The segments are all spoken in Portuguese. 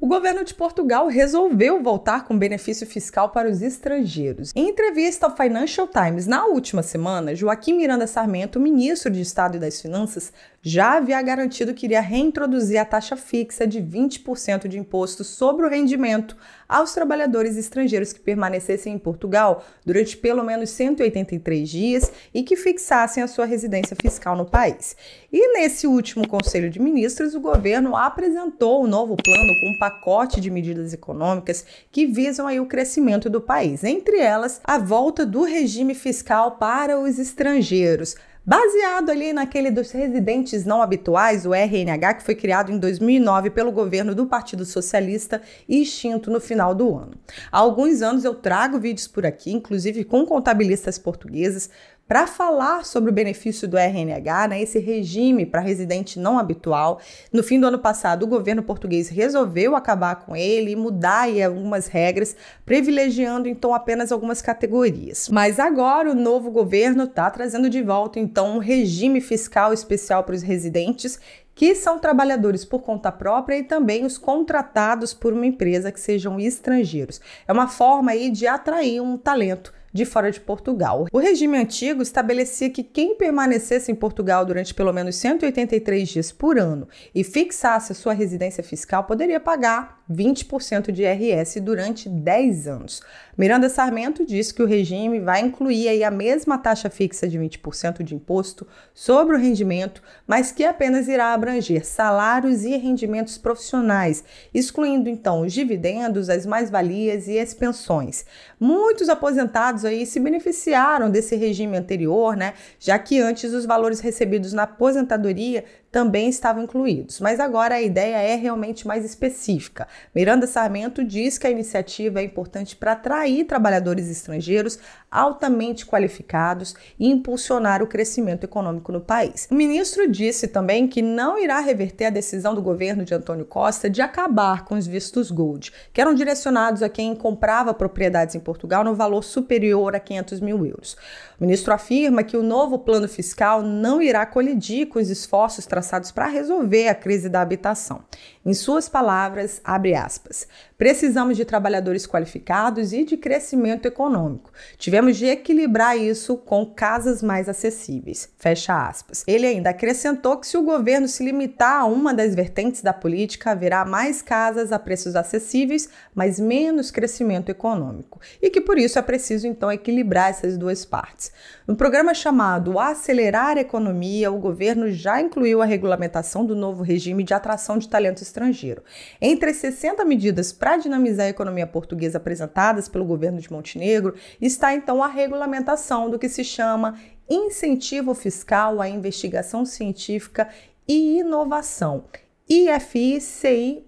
o governo de Portugal resolveu voltar com benefício fiscal para os estrangeiros. Em entrevista ao Financial Times na última semana, Joaquim Miranda Sarmento, ministro de Estado e das Finanças, já havia garantido que iria reintroduzir a taxa fixa de 20% de imposto sobre o rendimento aos trabalhadores estrangeiros que permanecessem em Portugal durante pelo menos 183 dias e que fixassem a sua residência fiscal no país. E nesse último Conselho de Ministros, o governo apresentou o um novo plano com pacote de medidas econômicas que visam aí o crescimento do país, entre elas a volta do regime fiscal para os estrangeiros, baseado ali naquele dos residentes não habituais, o RNH, que foi criado em 2009 pelo governo do Partido Socialista e extinto no final do ano. Há alguns anos eu trago vídeos por aqui, inclusive com contabilistas portugueses, para falar sobre o benefício do RNH, né, esse regime para residente não habitual. No fim do ano passado, o governo português resolveu acabar com ele e mudar aí, algumas regras, privilegiando então apenas algumas categorias. Mas agora o novo governo está trazendo de volta então um regime fiscal especial para os residentes que são trabalhadores por conta própria e também os contratados por uma empresa que sejam estrangeiros. É uma forma aí de atrair um talento de fora de Portugal. O regime antigo estabelecia que quem permanecesse em Portugal durante pelo menos 183 dias por ano e fixasse sua residência fiscal poderia pagar 20% de IRS durante 10 anos. Miranda Sarmento disse que o regime vai incluir a mesma taxa fixa de 20% de imposto sobre o rendimento, mas que apenas irá abranger salários e rendimentos profissionais, excluindo então os dividendos, as mais-valias e as pensões. Muitos aposentados estados aí se beneficiaram desse regime anterior, né? Já que antes os valores recebidos na aposentadoria também estavam incluídos. Mas agora a ideia é realmente mais específica. Miranda Sarmento diz que a iniciativa é importante para atrair trabalhadores estrangeiros altamente qualificados e impulsionar o crescimento econômico no país. O ministro disse também que não irá reverter a decisão do governo de Antônio Costa de acabar com os vistos gold, que eram direcionados a quem comprava propriedades em Portugal no valor superior a 500 mil euros. O ministro afirma que o novo plano fiscal não irá colidir com os esforços traçados para resolver a crise da habitação. Em suas palavras, abre aspas, precisamos de trabalhadores qualificados e de crescimento econômico. Tivemos de equilibrar isso com casas mais acessíveis. Fecha aspas. Ele ainda acrescentou que se o governo se limitar a uma das vertentes da política, haverá mais casas a preços acessíveis, mas menos crescimento econômico. E que por isso é preciso então equilibrar essas duas partes. No programa chamado Acelerar a Economia, o governo já incluiu a regulamentação do novo regime de atração de talento estrangeiro. Entre as 60 medidas para dinamizar a economia portuguesa apresentadas pelo governo de Montenegro, está então a regulamentação do que se chama incentivo fiscal à investigação científica e inovação. IFICI+,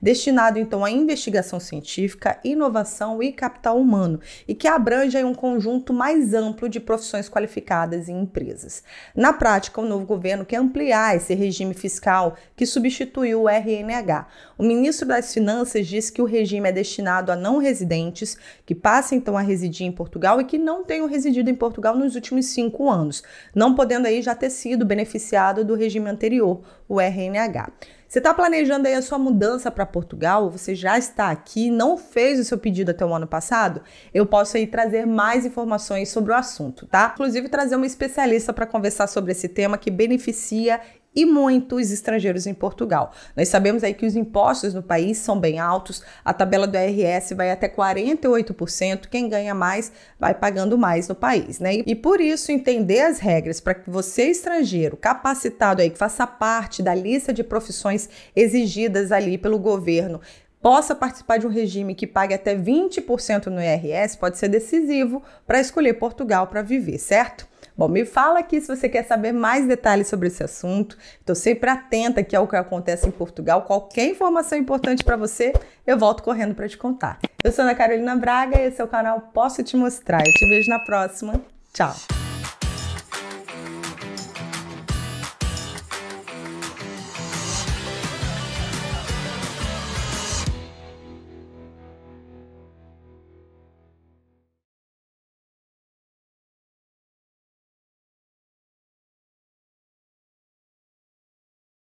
destinado então à investigação científica, inovação e capital humano, e que abrange um conjunto mais amplo de profissões qualificadas e empresas. Na prática, o novo governo quer ampliar esse regime fiscal que substituiu o RNH. O ministro das Finanças diz que o regime é destinado a não residentes que passam então a residir em Portugal e que não tenham residido em Portugal nos últimos cinco anos, não podendo aí já ter sido beneficiado do regime anterior, o RNH. Tá. Você está planejando aí a sua mudança para Portugal? Você já está aqui? Não fez o seu pedido até o ano passado? Eu posso aí trazer mais informações sobre o assunto, tá? Inclusive trazer uma especialista para conversar sobre esse tema que beneficia e muitos estrangeiros em Portugal. Nós sabemos aí que os impostos no país são bem altos, a tabela do IRS vai até 48%, quem ganha mais vai pagando mais no país, né? E por isso entender as regras para que você estrangeiro capacitado aí que faça parte da lista de profissões exigidas ali pelo governo possa participar de um regime que pague até 20% no IRS pode ser decisivo para escolher Portugal para viver, certo? Bom, me fala aqui se você quer saber mais detalhes sobre esse assunto. Estou sempre atenta aqui ao que acontece em Portugal. Qualquer informação importante para você, eu volto correndo para te contar. Eu sou Ana Carolina Braga e esse é o canal Posso Te Mostrar. Eu te vejo na próxima. Tchau!